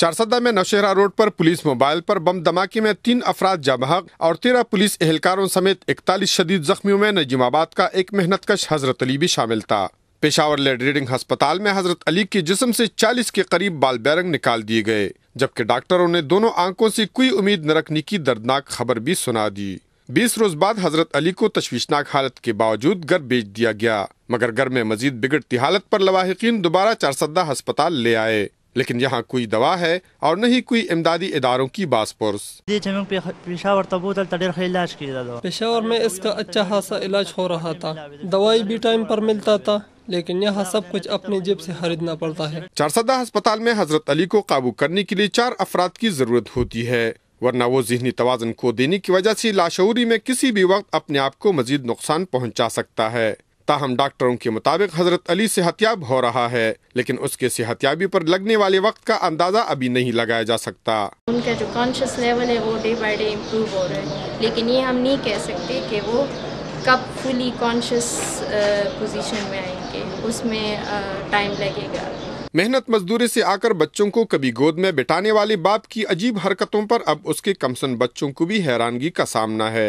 चारसदा में नौशहरा रोड पर police mobile पर बम धमाके में तीन अफराद जबहक और तेरह पुलिस एहलकारों समेत इकतालीस शदीद जख्मियों में नजीमाबाद का एक मेहनतकश हजरत अली भी शामिल था पेशावर लेड रीडिंग अस्पताल में हजरत अली के जिसम से 40 के करीब बाल बैरंग निकाल दिए गए जबकि डॉक्टरों ने दोनों आंखों से कोई उम्मीद न रखने की दर्दनाक खबर भी सुना दी बीस रोज बाद हजरत अली को तशवीशनाक हालत के बावजूद घर बेच दिया गया मगर घर में मजीद बिगड़ती हालत पर लवाहिकीन दोबारा चारसदा अस्पताल ले आए लेकिन यहाँ कोई दवा है और न ही कोई इमदादी इदारों की बासपुरस पेशावर में इसका अच्छा खासा इलाज हो रहा था दवाई भी टाइम पर मिलता था लेकिन यहाँ सब कुछ अपनी जेब से खरीदना पड़ता है चारसदा अस्पताल में हजरत अली को काबू करने के लिए चार अफराद की जरूरत होती है वरना वो जहनी तोज़न खो देने की वजह से लाशौरी में किसी भी वक्त अपने आप को मजीद नुकसान पहुँचा सकता है ताहम डॉक्टरों के मुताबिक हजरत अली सेहतियाब हो रहा है लेकिन उसके सेहतियाबी पर लगने वाले वक्त का अंदाजा अभी नहीं लगाया जा सकता उनका जो कॉन्शियस लेवल है वो डे बाई डे इम्प्रूव हो रहा है लेकिन ये हम नहीं कह सकते कि वो कब फुली कॉन्शियस पोजिशन में आएंगे उसमें टाइम लगेगा मेहनत मजदूरी से आकर बच्चों को कभी गोद में बिठाने वाले बाप की अजीब हरकतों पर अब उसके कमसन बच्चों को भी हैरानगी का सामना है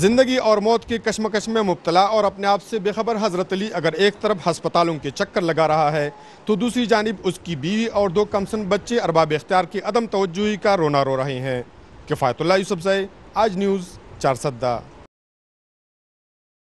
ज़िंदगी और मौत की कश्मकश में मुबतला और अपने आप से बेखबर हज़रत अली अगर एक तरफ हस्पतालों के चक्कर लगा रहा है तो दूसरी जानब उसकी बीवी और दो कमसन बच्चे अरबाब इख्तियार की अदम तोजुही का रोना रो रहे हैं किफ़ायतुल्ला यूसुफ़ आज न्यूज़ चार सद्दा